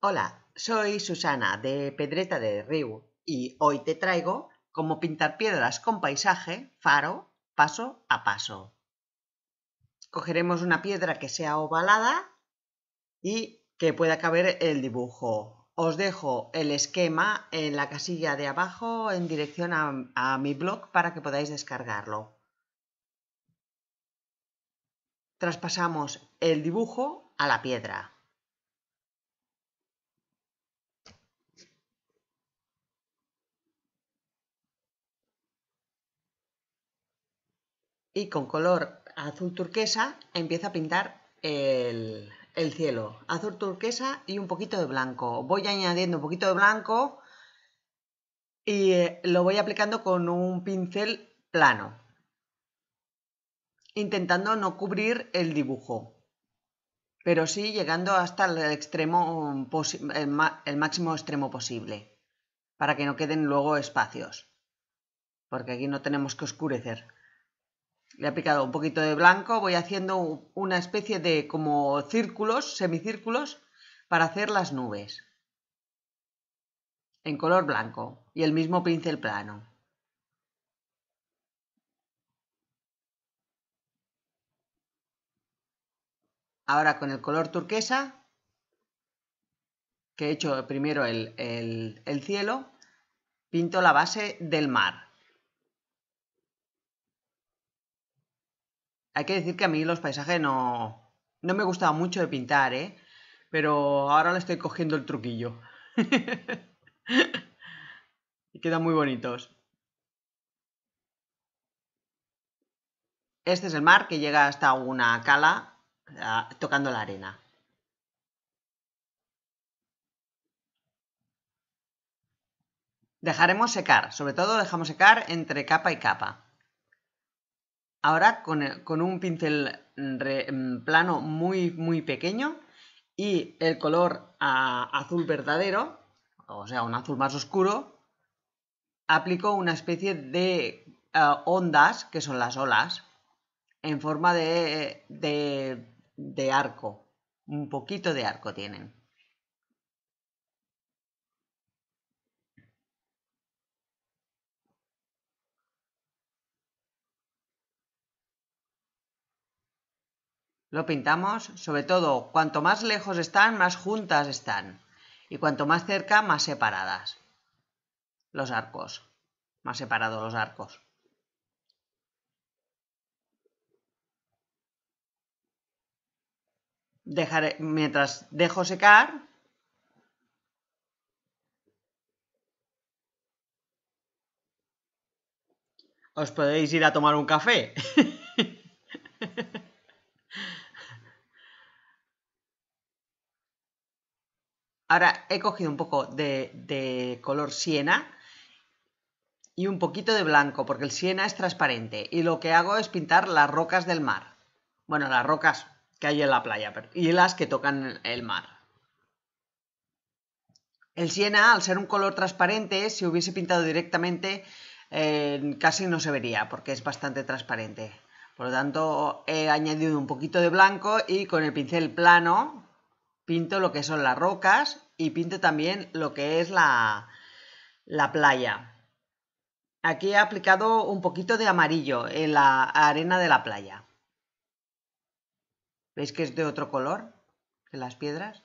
Hola, soy Susana de Pedreta de Riu y hoy te traigo cómo pintar piedras con paisaje, faro, paso a paso. Cogeremos una piedra que sea ovalada y que pueda caber el dibujo. Os dejo el esquema en la casilla de abajo en dirección a, a mi blog para que podáis descargarlo. Traspasamos el dibujo a la piedra. y con color azul turquesa empieza a pintar el, cielo. Azul turquesa y un poquito de blanco. Voy añadiendo un poquito de blanco y eh, lo voy aplicando con un pincel plano. Intentando no cubrir el dibujo. Pero sí llegando hasta el el máximo extremo posible. Para que no queden luego espacios. Porque aquí no tenemos que oscurecer le he aplicado un poquito de blanco, voy haciendo una especie de como círculos, semicírculos, para hacer las nubes en color blanco y el mismo pincel plano. Ahora con el color turquesa, que he hecho primero el, el cielo, pinto la base del mar. Hay que decir que a mí los paisajes no, no me gustaba mucho de pintar, ¿eh? Pero ahora le estoy cogiendo el truquillo. y quedan muy bonitos. Este es el mar que llega hasta una cala ah, tocando la arena. Dejaremos secar, sobre todo dejamos secar entre capa y capa. Ahora con, un pincel mm, plano muy, muy pequeño y el color ah, azul verdadero, o sea, un azul más oscuro, aplico una especie de ah, ondas, que son las olas, en forma de arco. Un poquito de arco tienen. Lo pintamos, sobre todo, cuanto más lejos están, más juntas están, y cuanto más cerca, más separadas. Los arcos, más separados los arcos. Dejaré, mientras dejo secar, os podéis ir a tomar un café. Ahora he cogido un poco de, color siena y un poquito de blanco, porque el siena es transparente. Y lo que hago es pintar las rocas del mar. Bueno, las rocas que hay en la playa y las que tocan el mar. El siena, al ser un color transparente, si hubiese pintado directamente, eh, casi no se vería, porque es bastante transparente. Por lo tanto, he añadido un poquito de blanco y con el pincel plano, pinto lo que son las rocas y pinto también lo que es la, la playa. Aquí he aplicado un poquito de amarillo en la arena de la playa. ¿Veis que es de otro color que las piedras?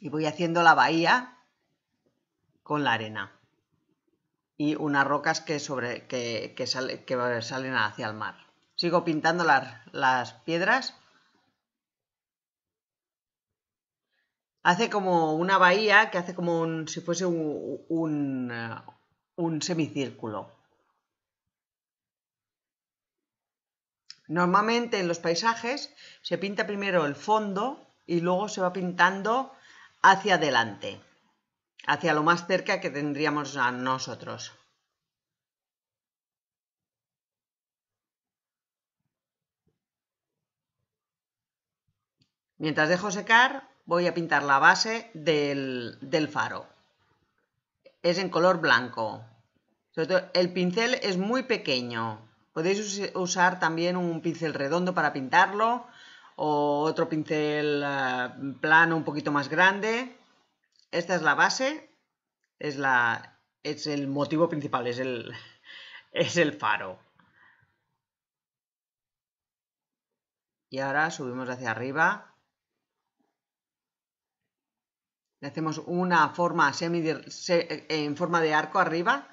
Y voy haciendo la bahía con la arena y unas rocas que, sobre, que, que, salen hacia el mar. Sigo pintando las, las piedras hace como una bahía que hace como si fuese un, uh, un semicírculo. Normalmente en los paisajes se pinta primero el fondo y luego se va pintando hacia adelante, hacia lo más cerca que tendríamos a nosotros. Mientras dejo secar, voy a pintar la base del, faro. Es en color blanco. el pincel es muy pequeño. Podéis usar también un pincel redondo para pintarlo o otro pincel eh, plano un poquito más grande. Esta es la base, es, la, es el motivo principal, es el, es el faro. Y ahora subimos hacia arriba le hacemos una forma semi en forma de arco arriba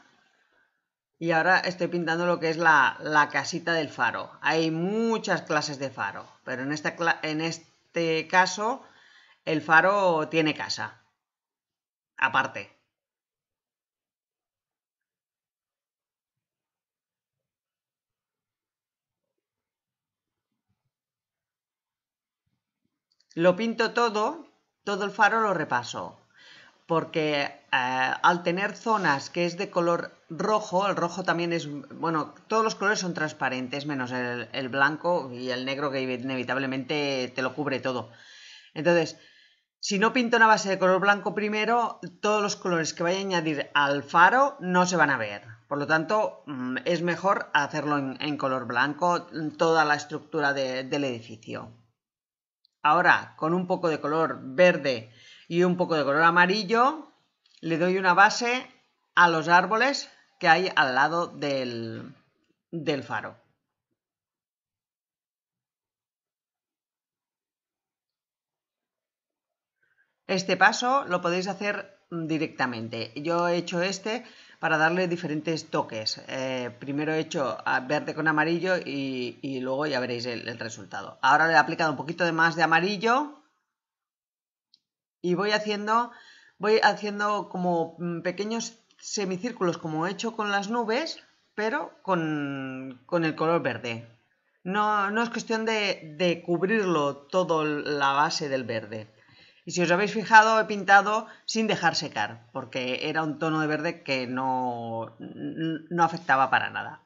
y ahora estoy pintando lo que es la, casita del faro. Hay muchas clases de faro, pero en, en este caso el faro tiene casa, aparte. Lo pinto todo todo el faro lo repaso, porque eh, al tener zonas que es de color rojo, el rojo también es, bueno, todos los colores son transparentes, menos el, blanco y el negro que inevitablemente te lo cubre todo. Entonces, si no pinto una base de color blanco primero, todos los colores que vaya a añadir al faro no se van a ver. Por lo tanto, mm, es mejor hacerlo en, color blanco toda la estructura del edificio. Ahora, con un poco de color verde y un poco de color amarillo, le doy una base a los árboles que hay al lado del, faro. Este paso lo podéis hacer directamente. Yo he hecho este para darle diferentes toques. Eh, primero he hecho verde con amarillo y, luego ya veréis el, resultado. Ahora le he aplicado un poquito de más de amarillo y voy haciendo, voy haciendo como mm, pequeños semicírculos como he hecho con las nubes, pero con, el color verde. No, no, es cuestión de, de cubrirlo todo la base del verde. Y si os habéis fijado, he pintado sin dejar secar, porque era un tono de verde que no, no afectaba para nada.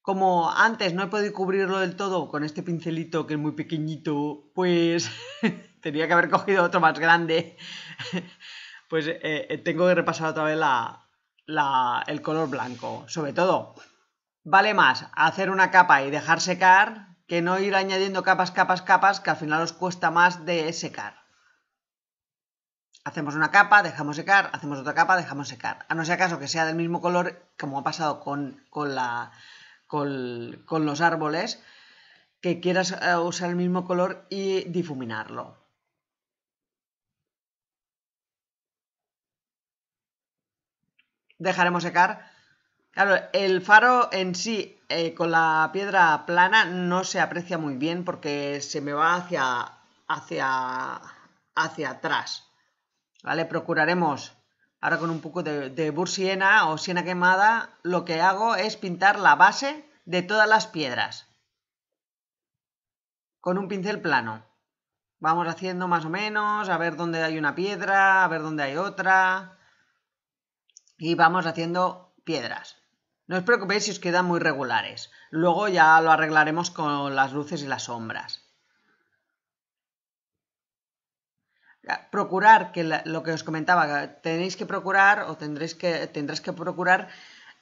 Como antes no he podido cubrirlo del todo con este pincelito que es muy pequeñito, pues tenía que haber cogido otro más grande. pues eh, eh, tengo que repasar otra vez el color blanco. Sobre todo, vale más hacer una capa y dejar secar que no ir añadiendo capas, capas, capas que al final os cuesta más de secar hacemos una capa, dejamos secar, hacemos otra capa, dejamos secar. A no ser caso que sea del mismo color, como ha pasado con, los árboles, que quieras eh, usar el mismo color y difuminarlo. Dejaremos secar. Claro, el faro en sí eh, con la piedra plana no se aprecia muy bien porque se me va hacia, hacia, hacia atrás. Procuraremos, ahora con un poco de, de bursiena o siena quemada, lo que hago es pintar la base de todas las piedras con un pincel plano. Vamos haciendo más o menos, a ver dónde hay una piedra, a ver dónde hay otra. Y vamos haciendo piedras. No os preocupéis si os quedan muy regulares. Luego ya lo arreglaremos con las luces y las sombras. procurar que lo que os comentaba, tenéis que procurar o tendréis que, tendrás que procurar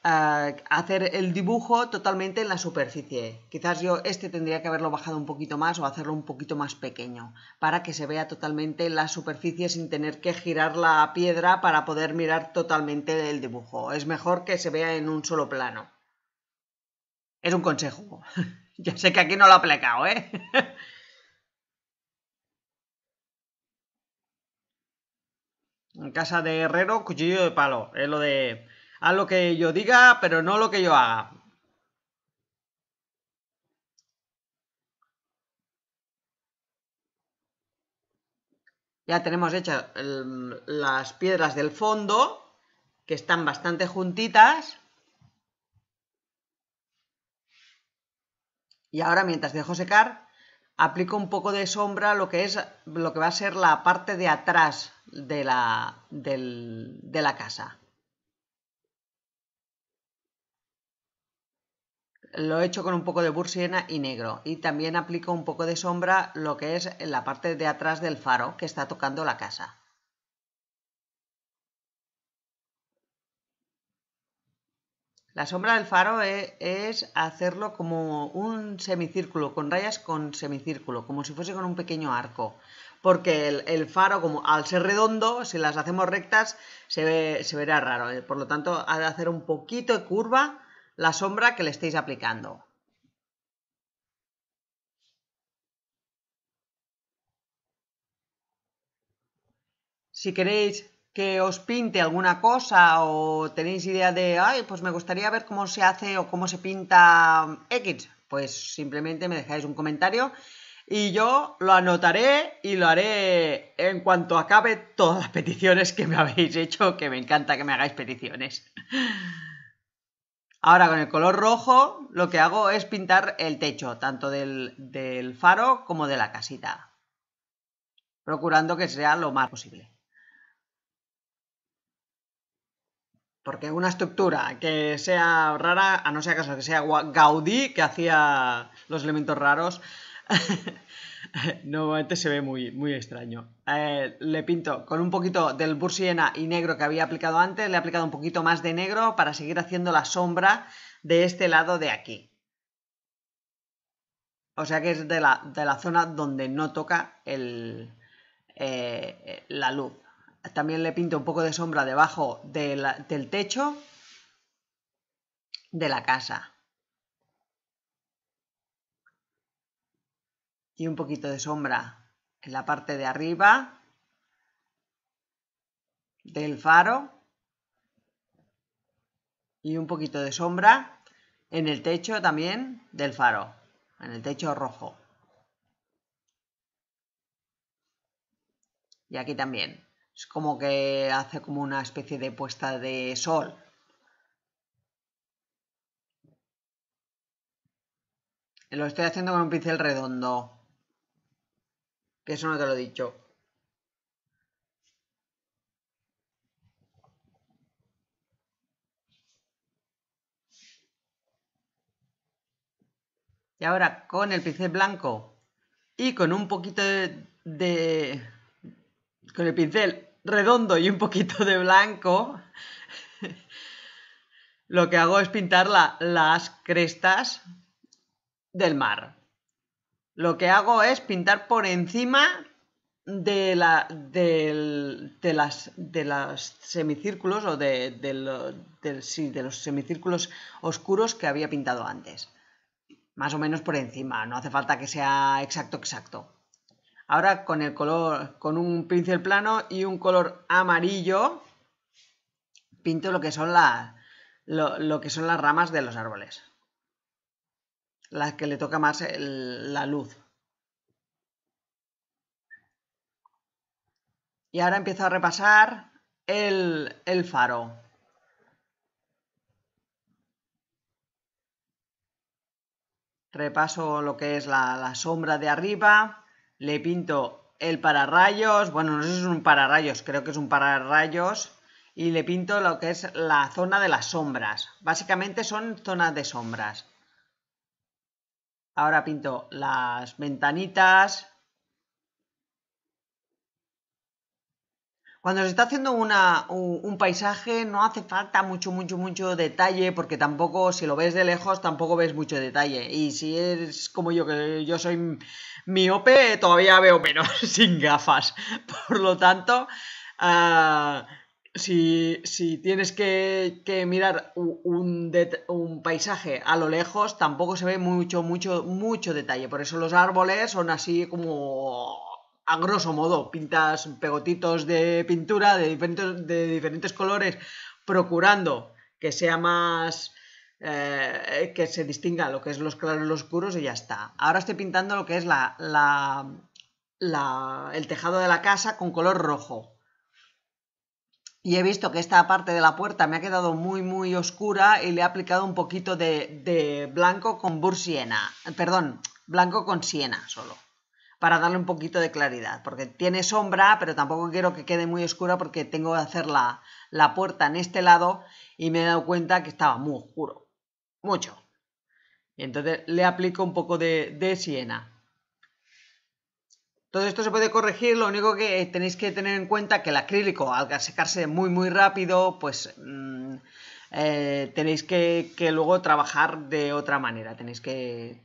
eh, hacer el dibujo totalmente en la superficie. Quizás yo este tendría que haberlo bajado un poquito más o hacerlo un poquito más pequeño para que se vea totalmente la superficie sin tener que girar la piedra para poder mirar totalmente el dibujo. Es mejor que se vea en un solo plano. Es un consejo. ya sé que aquí no lo he aplicado, ¿eh? En casa de herrero, cuchillo de palo. Es lo de. Haz lo que yo diga, pero no lo que yo haga. Ya tenemos hechas las piedras del fondo, que están bastante juntitas. Y ahora, mientras dejo secar, aplico un poco de sombra lo que es lo que va a ser la parte de atrás de la, de la casa. Lo he hecho con un poco de bursiena y negro y también aplico un poco de sombra lo que es la parte de atrás del faro que está tocando la casa. La sombra del faro e, es, hacerlo como un semicírculo, con rayas con semicírculo, como si fuese con un pequeño arco. Porque el, faro, como al ser redondo, si las hacemos rectas, se, se verá raro. Eh, por lo tanto, ha de hacer un poquito de curva la sombra que le estéis aplicando. Si queréis que os pinte alguna cosa o tenéis idea de, ay, pues me gustaría ver cómo se hace o cómo se pinta X, pues simplemente me dejáis un comentario y yo lo anotaré y lo haré en cuanto acabe todas las peticiones que me habéis hecho, que me encanta que me hagáis peticiones. Ahora con el color rojo lo que hago es pintar el techo, tanto del, del faro como de la casita, procurando que sea lo más posible. Porque una estructura que sea rara, a no ser acaso que sea Gaudí, que hacía los elementos raros, nuevamente se ve muy, muy extraño. Eh, le pinto con un poquito del bursiena y negro que había aplicado antes, le he aplicado un poquito más de negro para seguir haciendo la sombra de este lado de aquí. O sea que es de la, zona donde no toca el, eh, la luz. También le pinto un poco de sombra debajo del techo de la casa. Y un poquito de sombra en la parte de arriba del faro. Y un poquito de sombra en el techo también del faro, en el techo rojo. Y aquí también. Es como que hace como una especie de puesta de sol. Lo estoy haciendo con un pincel redondo. Que eso no te lo he dicho. Y ahora con el pincel blanco y con un poquito de, de con el pincel redondo y un poquito de blanco, lo que hago es pintar las crestas del mar. Lo que hago es pintar por encima de, las, semicírculos o de los semicírculos oscuros que había pintado antes. Más o menos por encima, no hace falta que sea exacto, exacto. Ahora con el color, con un pincel plano y un color amarillo, pinto lo que son, lo, que son las ramas de los árboles. Las que le toca más la luz. Y ahora empiezo a repasar el, el faro. Repaso lo que es la sombra de arriba. Le pinto el pararrayos, bueno, no sé si es un pararrayos, creo que es un pararrayos. Y le pinto lo que es la zona de las sombras. Básicamente son zonas de sombras. Ahora pinto las ventanitas, Cuando se está haciendo un, paisaje no hace falta mucho, mucho, mucho detalle porque tampoco, si lo ves de lejos, tampoco ves mucho detalle. Y si es como yo, que yo soy miope, todavía veo menos sin gafas. Por lo tanto... Ah, si, tienes que, mirar un, un, paisaje a lo lejos, tampoco se ve mucho, mucho, mucho detalle. Por eso los árboles son así como a grosso modo, pintas pegotitos de pintura de diferentes, de diferentes colores, procurando que sea más... Eh, que se distinga lo que es los claros y los oscuros y ya está. Ahora estoy pintando lo que es la, la, el tejado de la casa con color rojo. Y he visto que esta parte de la puerta me ha quedado muy, muy oscura y le he aplicado un poquito de, de blanco con bursiena. Perdón, blanco con siena solo para darle un poquito de claridad, porque tiene sombra, pero tampoco quiero que quede muy oscura porque tengo que hacer la, puerta en este lado y me he dado cuenta que estaba muy oscuro, mucho. Y entonces le aplico un poco de, siena. Todo esto se puede corregir, lo único que tenéis que tener en cuenta que el acrílico al secarse muy muy rápido, pues mm, eh, tenéis que, que, luego trabajar de otra manera, tenéis que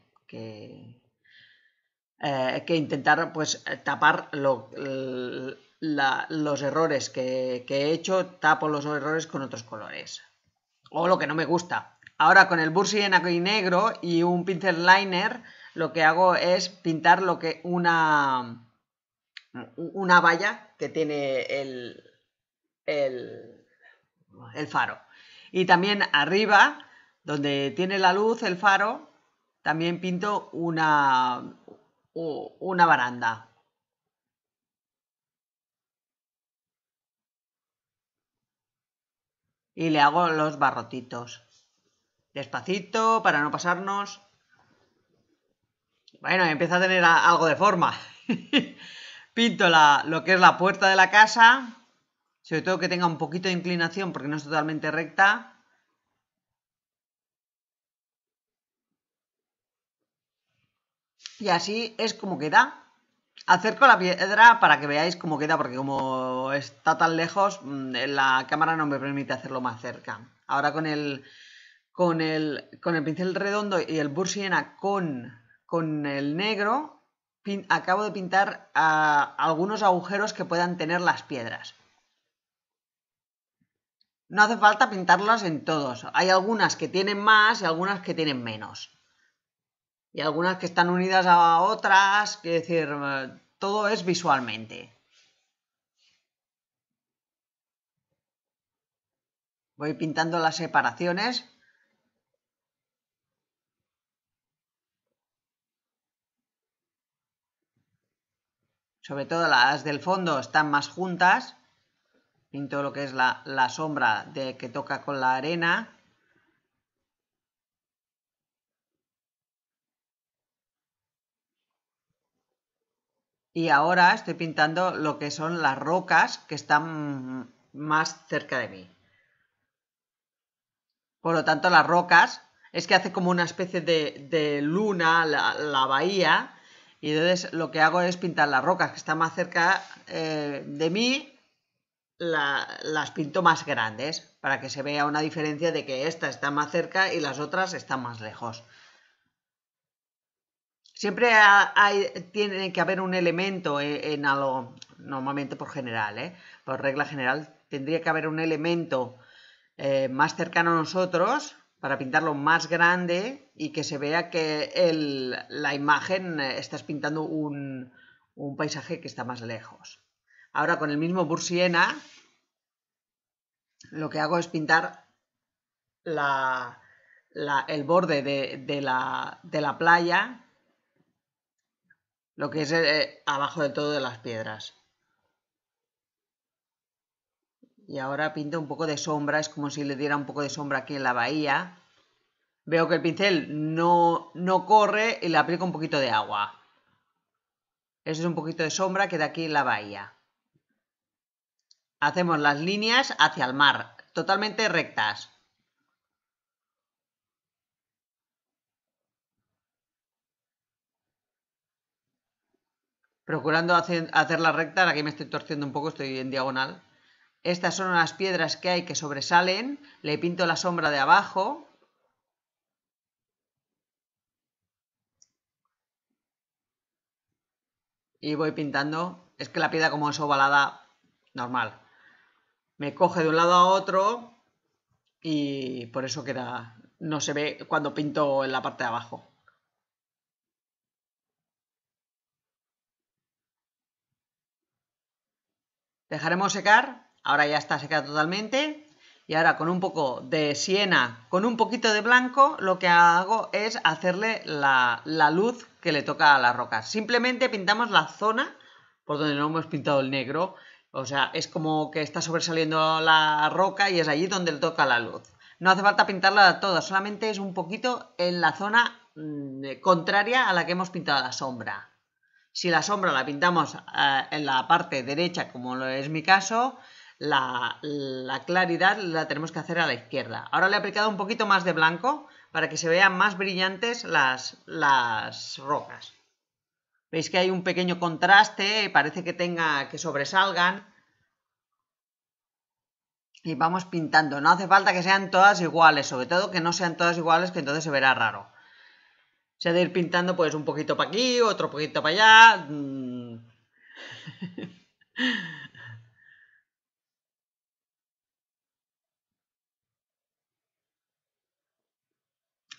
eh, que intentar pues tapar los errores que, he hecho, tapo los errores con otros colores. O lo que no me gusta. Ahora con el Bursi en negro y un pincel liner, lo que hago es pintar lo que una, una valla que tiene el, el faro. Y también arriba, donde tiene la luz, el faro, también pinto una, una baranda. Y le hago los barrotitos. Despacito, para no pasarnos. Bueno, empieza a tener algo de forma. Pinto lo que es la puerta de la casa. Sobre todo que tenga un poquito de inclinación porque no es totalmente recta. Y así es como queda. Acerco la piedra para que veáis cómo queda, porque como está tan lejos, mm, eh, la cámara no me permite hacerlo más cerca. Ahora con el, con el, con el pincel redondo y el bursiena con, con el negro, acabo de pintar a, ah, algunos agujeros que puedan tener las piedras. No hace falta pintarlas en todos. Hay algunas que tienen más y algunas que tienen menos y algunas que están unidas a otras, es decir, todo es visualmente. Voy pintando las separaciones sobre todo las del fondo están más juntas, pinto lo que es la, la sombra de que toca con la arena, y ahora estoy pintando lo que son las rocas que están más cerca de mí. Por lo tanto, las rocas es que hace como una especie de, luna la, bahía y entonces lo que hago es pintar las rocas que están más cerca eh, de mí las pinto más grandes para que se vea una diferencia de que esta está más cerca y las otras están más lejos. Siempre hay, tiene que haber un elemento eh, en, algo, normalmente por general, eh, por regla general, tendría que haber un elemento eh, más cercano a nosotros para pintarlo más grande y que se vea que la imagen estás pintando un, paisaje que está más lejos. Ahora con el mismo Bursiena lo que hago es pintar el borde de, la, de la playa lo que es eh, abajo de todo de las piedras. Y ahora pinto un poco de sombra, es como si le diera un poco de sombra aquí en la bahía. Veo que el pincel no, no corre y le aplico un poquito de agua. Eso es un poquito de sombra que da aquí en la bahía. Hacemos las líneas hacia el mar, totalmente rectas. procurando hacer, la recta, que me estoy torciendo un poco, estoy en diagonal. Estas son unas piedras que hay que sobresalen, le pinto la sombra de abajo. Y voy pintando, es que la piedra como es ovalada, normal. Me coge de un lado a otro y por eso queda, no se ve cuando pinto en la parte de abajo. Dejaremos secar, ahora ya está seca totalmente. Y ahora con un poco de siena, con un poquito de blanco, lo que hago es hacerle la, luz que le toca a la roca. Simplemente pintamos la zona por donde no hemos pintado el negro. O sea, es como que está sobresaliendo la roca y es allí donde le toca la luz. No hace falta pintarla toda, solamente es un poquito en la zona mm, eh, contraria a la que hemos pintado la sombra. Si la sombra la pintamos eh, en la parte derecha, como lo es mi caso, la, claridad la tenemos que hacer a la izquierda. Ahora le he aplicado un poquito más de blanco para que se vean más brillantes las, las rocas. Veis que hay un pequeño contraste, parece que tenga que sobresalgan. Y vamos pintando, no hace falta que sean todas iguales, sobre todo que no sean todas iguales, que entonces se verá raro se ha de ir pintando pues un poquito para aquí, otro poquito para allá. Mm.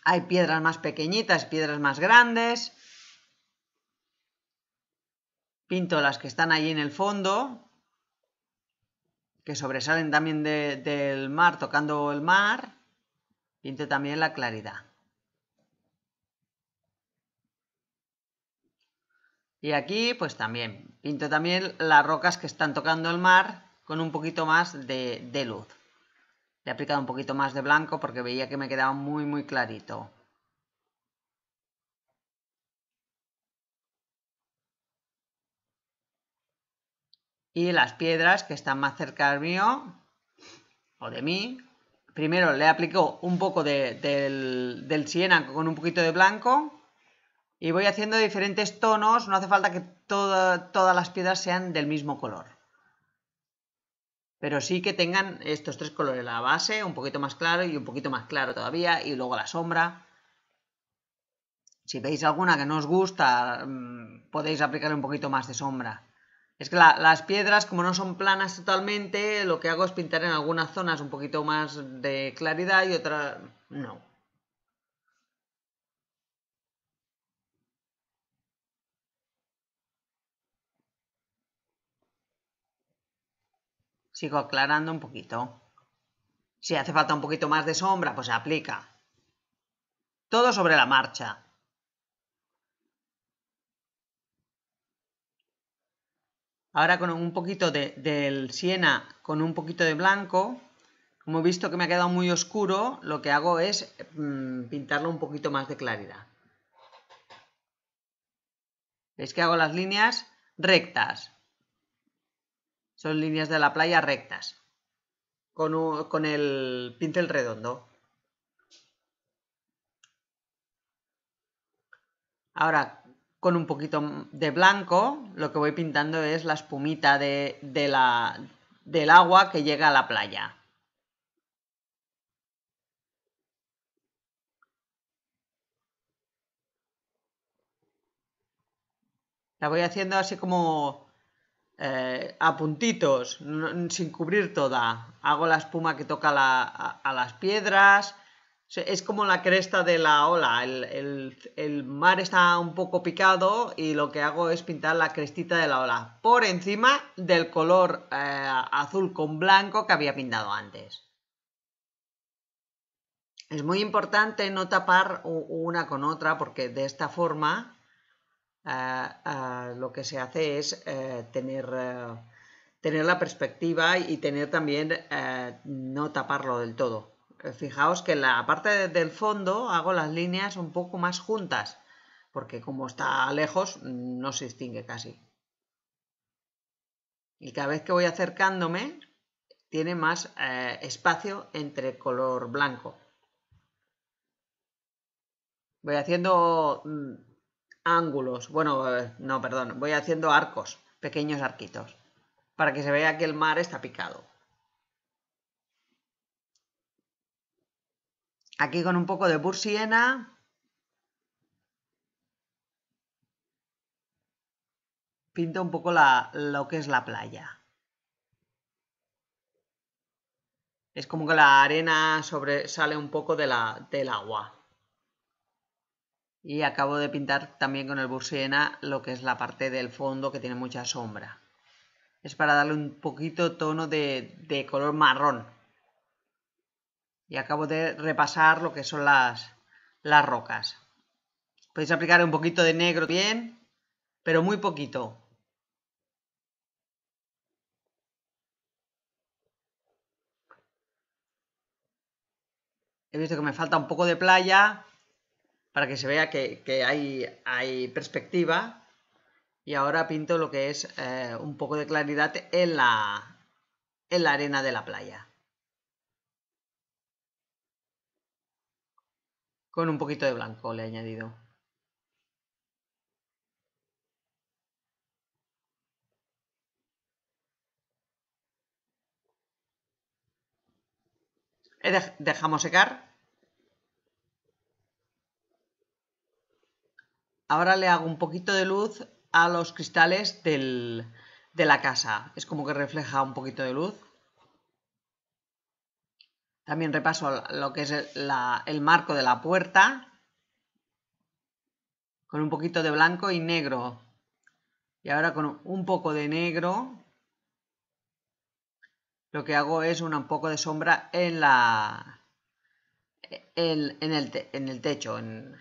Hay piedras más pequeñitas, piedras más grandes. Pinto las que están allí en el fondo, que sobresalen también del mar, tocando el mar. Pinto también la claridad. Y aquí pues también pinto también las rocas que están tocando el mar con un poquito más de, luz. Le he aplicado un poquito más de blanco porque veía que me quedaba muy muy clarito. Y las piedras que están más cerca del mío o de mí. Primero le aplico un poco del, del siena con un poquito de blanco y voy haciendo diferentes tonos, no hace falta que todas las piedras sean del mismo color. Pero sí que tengan estos tres colores, la base un poquito más claro y un poquito más claro todavía, y luego la sombra. Si veis alguna que no os gusta, mm, podéis aplicarle un poquito más de sombra. Es que las piedras, como no son planas totalmente, lo que hago es pintar en algunas zonas un poquito más de claridad y otras no. Sigo aclarando un poquito. Si hace falta un poquito más de sombra, pues se aplica. Todo sobre la marcha. Ahora con un poquito de, del siena, con un poquito de blanco, como he visto que me ha quedado muy oscuro, lo que hago es mm, pintarlo un poquito más de claridad. ¿Veis que hago las líneas rectas? Son líneas de la playa rectas, con, el pincel redondo. Ahora, con un poquito de blanco, lo que voy pintando es la espumita de, de la, del agua que llega a la playa. La voy haciendo así como eh, a puntitos, sin cubrir toda. Hago la espuma que toca a, las piedras. es como la cresta de la ola. El, mar está un poco picado y lo que hago es pintar la crestita de la ola por encima del color eh, azul con blanco que había pintado antes. Es muy importante no tapar una con otra porque de esta forma lo que se hace es eh, tener, eh, tener la perspectiva y tener también eh, no taparlo del todo. Fijaos que en la parte del fondo hago las líneas un poco más juntas, porque como está lejos no se distingue casi. Y cada vez que voy acercándome tiene más espacio entre color blanco voy haciendo mm, ángulos. Bueno, eh, no, perdón, voy haciendo arcos, pequeños arquitos, para que se vea que el mar está picado. Aquí con un poco de bursiena. Pinto un poco la, lo que es la playa. Es como que la arena sobresale un poco del agua y acabo de pintar también con el Bursena lo que es la parte del fondo que tiene mucha sombra. Es para darle un poquito tono de, color marrón. Y acabo de repasar lo que son las, las rocas. Podéis aplicar un poquito de negro bien, pero muy poquito. He visto que me falta un poco de playa, para que se vea que, hay, perspectiva. Y ahora pinto lo que es eh, un poco de claridad en la, en la arena de la playa. Con un poquito de blanco le he añadido. Dejamos secar ahora le hago un poquito de luz a los cristales de la casa. Es como que refleja un poquito de luz. También repaso lo que es el, marco de la puerta con un poquito de blanco y negro. Y ahora con un poco de negro lo que hago es un poco de sombra en la el, en el techo, en,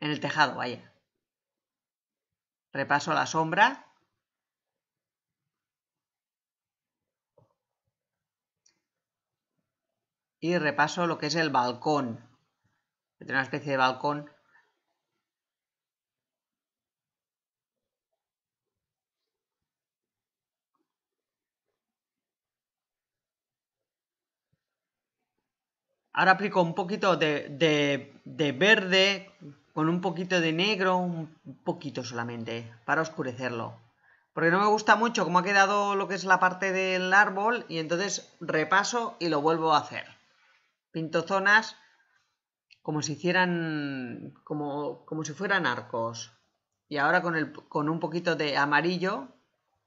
en el tejado, vaya. Repaso la sombra. Y repaso lo que es el balcón. Tiene una especie de balcón ahora aplico un poquito de, verde con un poquito de negro, un poquito solamente, para oscurecerlo. Porque no me gusta mucho cómo ha quedado lo que es la parte del árbol y entonces repaso y lo vuelvo a hacer. Pinto zonas como si hicieran, como, si fueran arcos. Y ahora con, un poquito de amarillo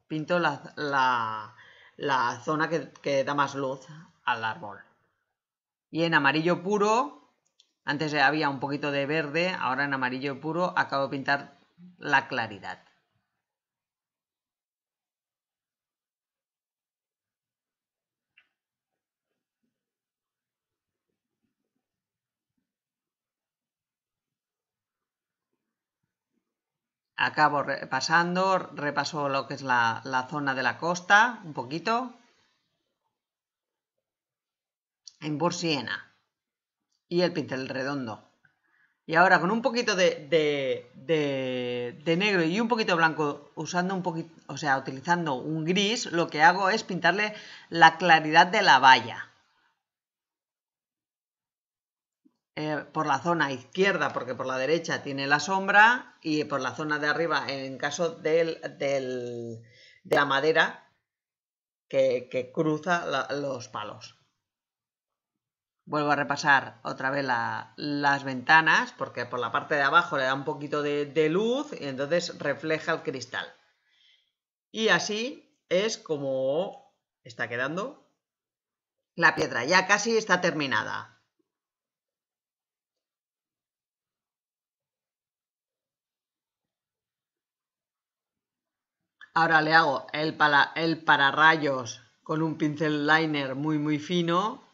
pinto la, zona que da más luz al árbol. Y en amarillo puro antes había un poquito de verde, ahora en amarillo puro acabo de pintar la claridad. acabo repasando, repaso lo que es la, zona de la costa, un poquito. En Bursiena y el pincel redondo. Y ahora con un poquito de, de, negro y un poquito blanco, usando un poquito, o sea, utilizando un gris, lo que hago es pintarle la claridad de la valla. Eh, por la zona izquierda, porque por la derecha tiene la sombra, y por la zona de arriba, en caso del, del, de la madera que, cruza los palos. Vuelvo a repasar otra vez las ventanas, porque por la parte de abajo le da un poquito de, luz y entonces refleja el cristal. Y así es como está quedando la piedra. Ya casi está terminada. Ahora le hago el, para, el pararrayos con un pincel liner muy muy fino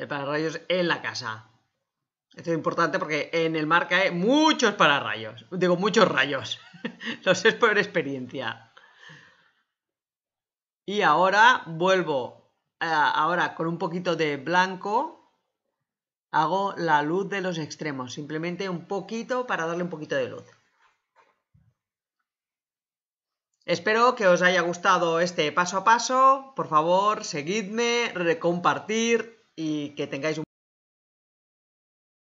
el pararrayos en la casa. Esto es importante porque en el mar cae muchos pararrayos. Digo, muchos rayos. Los es por experiencia. Y ahora vuelvo. Eh, ahora con un poquito de blanco hago la luz de los extremos. Simplemente un poquito para darle un poquito de luz. Espero que os haya gustado este paso a paso. Por favor, seguidme, recompartir, y que tengáis un